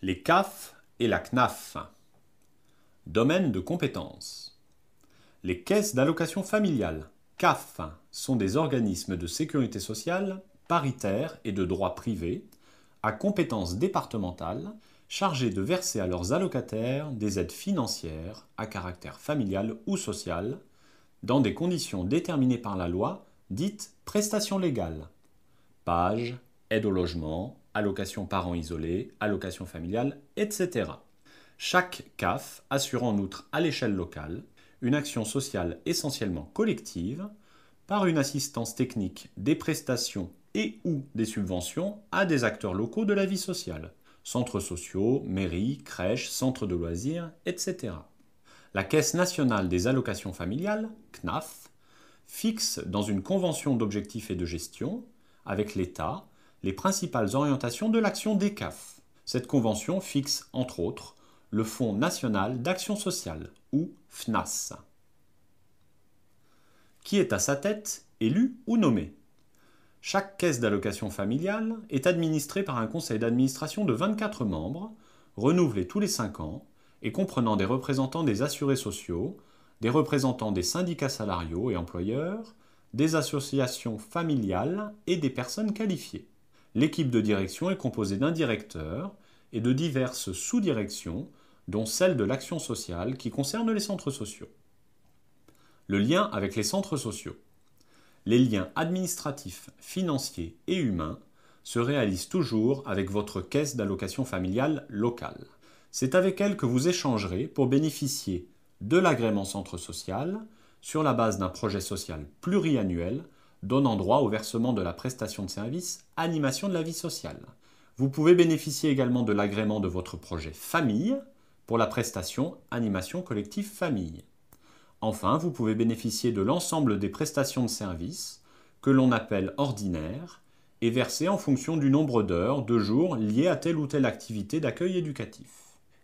les CAF et la CNAF. Domaine de compétences. Les caisses d'allocation familiale, CAF, sont des organismes de sécurité sociale paritaires et de droit privé à compétence départementale chargés de verser à leurs allocataires des aides financières à caractère familial ou social dans des conditions déterminées par la loi dites prestations légales. Page, aide au logement, allocation parents isolés, allocation familiale, etc. Chaque CAF assure en outre à l'échelle locale une action sociale essentiellement collective par une assistance technique des prestations et ou des subventions à des acteurs locaux de la vie sociale, centres sociaux, mairies, crèches, centres de loisirs, etc. La Caisse nationale des allocations familiales, CNAF, fixe dans une convention d'objectifs et de gestion avec l'État les principales orientations de l'action des CAF. Cette convention fixe, entre autres, le Fonds national d'action sociale, ou FNAS, qui est à sa tête élu ou nommé. Chaque caisse d'allocation familiale est administrée par un conseil d'administration de 24 membres, renouvelé tous les 5 ans, et comprenant des représentants des assurés sociaux, des représentants des syndicats salariaux et employeurs, des associations familiales et des personnes qualifiées. L'équipe de direction est composée d'un directeur et de diverses sous-directions, dont celle de l'action sociale qui concerne les centres sociaux. Le lien avec les centres sociaux. Les liens administratifs, financiers et humains se réalisent toujours avec votre caisse d'allocation familiale locale. C'est avec elle que vous échangerez pour bénéficier de l'agrément centre social sur la base d'un projet social pluriannuel donnant droit au versement de la prestation de service animation de la vie sociale. Vous pouvez bénéficier également de l'agrément de votre projet famille pour la prestation animation collective famille. Enfin, vous pouvez bénéficier de l'ensemble des prestations de services que l'on appelle ordinaires et versées en fonction du nombre d'heures, de jours liés à telle ou telle activité d'accueil éducatif.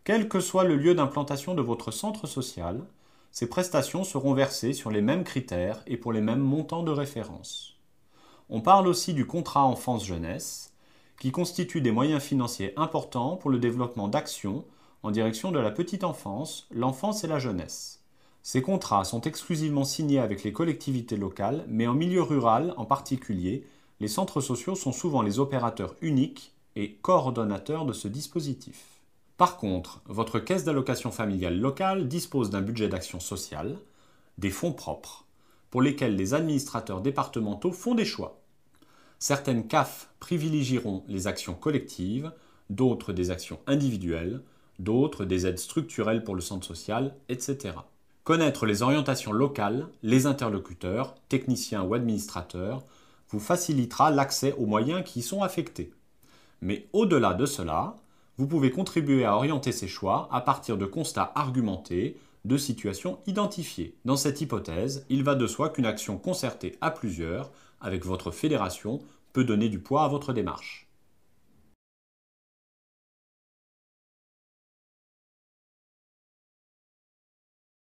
Quel que soit le lieu d'implantation de votre centre social, ces prestations seront versées sur les mêmes critères et pour les mêmes montants de référence. On parle aussi du contrat enfance-jeunesse, qui constitue des moyens financiers importants pour le développement d'actions en direction de la petite enfance, l'enfance et la jeunesse. Ces contrats sont exclusivement signés avec les collectivités locales, mais en milieu rural en particulier, les centres sociaux sont souvent les opérateurs uniques et coordonnateurs de ce dispositif. Par contre, votre caisse d'allocation familiale locale dispose d'un budget d'action sociale, des fonds propres, pour lesquels les administrateurs départementaux font des choix. Certaines CAF privilégieront les actions collectives, d'autres des actions individuelles, d'autres des aides structurelles pour le centre social, etc. Connaître les orientations locales, les interlocuteurs, techniciens ou administrateurs, vous facilitera l'accès aux moyens qui y sont affectés. Mais au-delà de cela, vous pouvez contribuer à orienter ces choix à partir de constats argumentés, de situations identifiées. Dans cette hypothèse, il va de soi qu'une action concertée à plusieurs, avec votre fédération, peut donner du poids à votre démarche.